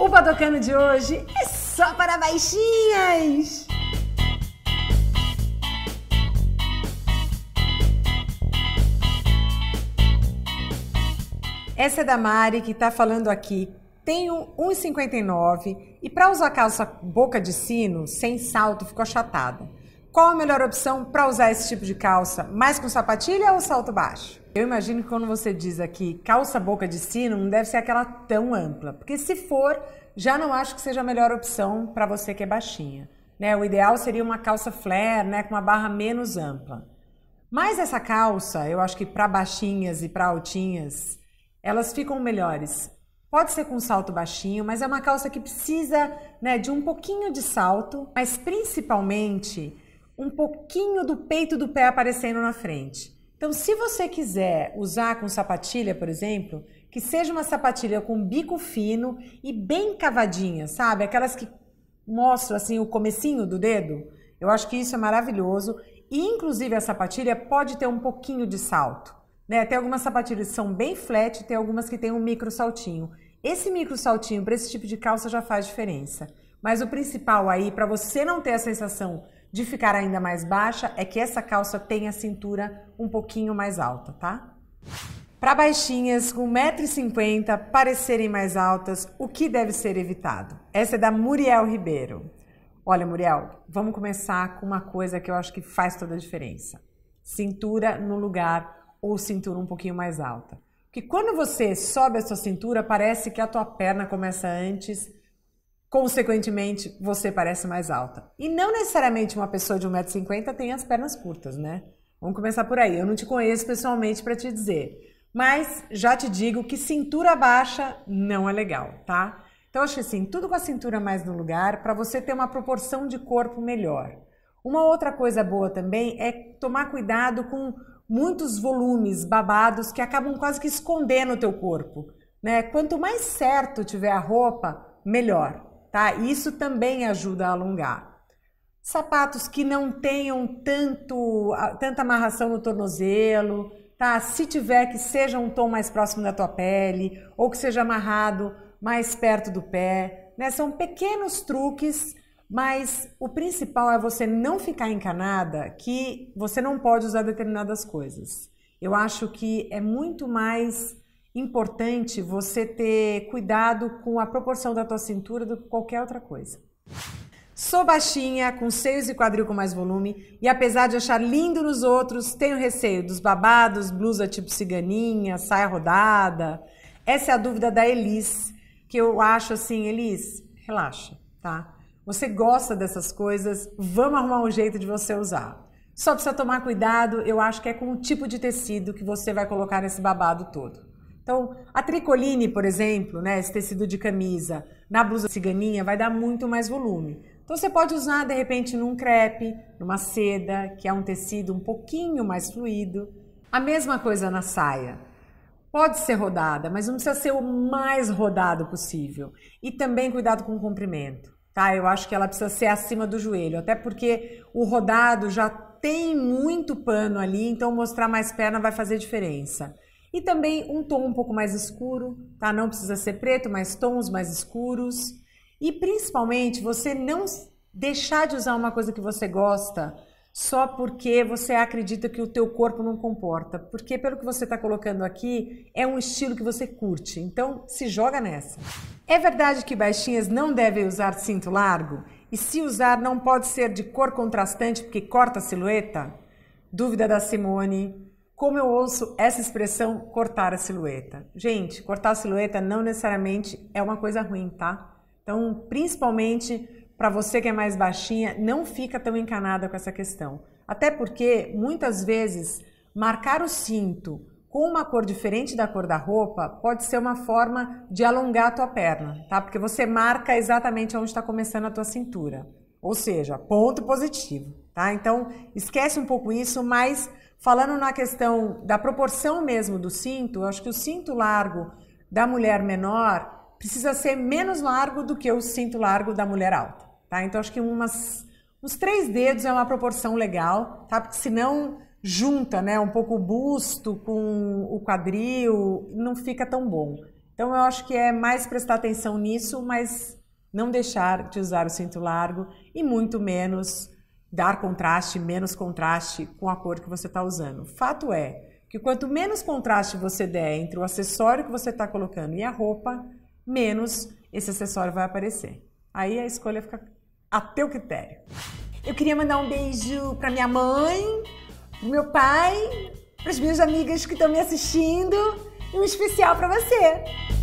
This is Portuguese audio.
O Badocano de hoje é só para baixinhas! Essa é da Mari que está falando aqui. Tenho 1,59 e para usar calça boca de sino, sem salto, ficou achatada. Qual a melhor opção para usar esse tipo de calça? Mais com sapatilha ou salto baixo? Eu imagino que quando você diz aqui calça boca de sino, não deve ser aquela tão ampla, porque se for, já não acho que seja a melhor opção para você que é baixinha. Né? O ideal seria uma calça flare, né, com uma barra menos ampla. Mas essa calça, eu acho que para baixinhas e para altinhas, elas ficam melhores. Pode ser com salto baixinho, mas é uma calça que precisa né, de um pouquinho de salto, mas principalmente um pouquinho do peito do pé aparecendo na frente. Então, se você quiser usar com sapatilha, por exemplo, que seja uma sapatilha com bico fino e bem cavadinha, sabe? Aquelas que mostram assim o comecinho do dedo. Eu acho que isso é maravilhoso. E, inclusive, a sapatilha pode ter um pouquinho de salto. Né? Tem algumas sapatilhas que são bem flat, tem algumas que tem um micro saltinho. Esse micro saltinho para esse tipo de calça já faz diferença. Mas o principal aí, para você não ter a sensação de ficar ainda mais baixa é que essa calça tem a cintura um pouquinho mais alta, tá? Para baixinhas com 1,50m parecerem mais altas, o que deve ser evitado? Essa é da Muriel Ribeiro. Olha, Muriel, vamos começar com uma coisa que eu acho que faz toda a diferença: cintura no lugar ou cintura um pouquinho mais alta. Porque quando você sobe a sua cintura, parece que a tua perna começa antes Consequentemente, você parece mais alta. E não necessariamente uma pessoa de 1,50m tem as pernas curtas, né? Vamos começar por aí. Eu não te conheço pessoalmente para te dizer, mas já te digo que cintura baixa não é legal, tá? Então, acho que assim, tudo com a cintura mais no lugar para você ter uma proporção de corpo melhor. Uma outra coisa boa também é tomar cuidado com muitos volumes babados que acabam quase que escondendo o teu corpo, né? Quanto mais certo tiver a roupa, melhor tá? Isso também ajuda a alongar. Sapatos que não tenham tanto, tanta amarração no tornozelo, tá? Se tiver que seja um tom mais próximo da tua pele ou que seja amarrado mais perto do pé, né? São pequenos truques, mas o principal é você não ficar encanada que você não pode usar determinadas coisas. Eu acho que é muito mais importante você ter cuidado com a proporção da tua cintura do que qualquer outra coisa. Sou baixinha, com seios e quadril com mais volume, e apesar de achar lindo nos outros, tenho receio dos babados, blusa tipo ciganinha, saia rodada. Essa é a dúvida da Elis, que eu acho assim, Elis, relaxa, tá? Você gosta dessas coisas, vamos arrumar um jeito de você usar. Só precisa tomar cuidado, eu acho que é com o tipo de tecido que você vai colocar nesse babado todo. Então, a tricoline, por exemplo, né, esse tecido de camisa, na blusa ciganinha, vai dar muito mais volume. Então, você pode usar, de repente, num crepe, numa seda, que é um tecido um pouquinho mais fluido. A mesma coisa na saia. Pode ser rodada, mas não precisa ser o mais rodado possível. E também cuidado com o comprimento, tá? Eu acho que ela precisa ser acima do joelho, até porque o rodado já tem muito pano ali, então mostrar mais perna vai fazer diferença. E também um tom um pouco mais escuro, tá? Não precisa ser preto, mas tons mais escuros. E principalmente você não deixar de usar uma coisa que você gosta só porque você acredita que o teu corpo não comporta, porque pelo que você está colocando aqui é um estilo que você curte. Então se joga nessa. É verdade que baixinhas não devem usar cinto largo e se usar não pode ser de cor contrastante porque corta a silhueta. Dúvida da Simone, como eu ouço essa expressão cortar a silhueta? Gente, cortar a silhueta não necessariamente é uma coisa ruim, tá? Então, principalmente para você que é mais baixinha, não fica tão encanada com essa questão. Até porque muitas vezes marcar o cinto com uma cor diferente da cor da roupa pode ser uma forma de alongar a tua perna, tá? Porque você marca exatamente onde está começando a tua cintura. Ou seja, ponto positivo, tá? Então, esquece um pouco isso, mas Falando na questão da proporção mesmo do cinto, eu acho que o cinto largo da mulher menor precisa ser menos largo do que o cinto largo da mulher alta, tá? Então acho que umas, uns três dedos é uma proporção legal, tá? Porque senão junta, né, um pouco o busto com o quadril, não fica tão bom. Então eu acho que é mais prestar atenção nisso, mas não deixar de usar o cinto largo e muito menos dar contraste, menos contraste com a cor que você está usando. Fato é que quanto menos contraste você der entre o acessório que você está colocando e a roupa, menos esse acessório vai aparecer. Aí a escolha fica a teu critério. Eu queria mandar um beijo para minha mãe, pro meu pai, para as minhas amigas que estão me assistindo e um especial para você.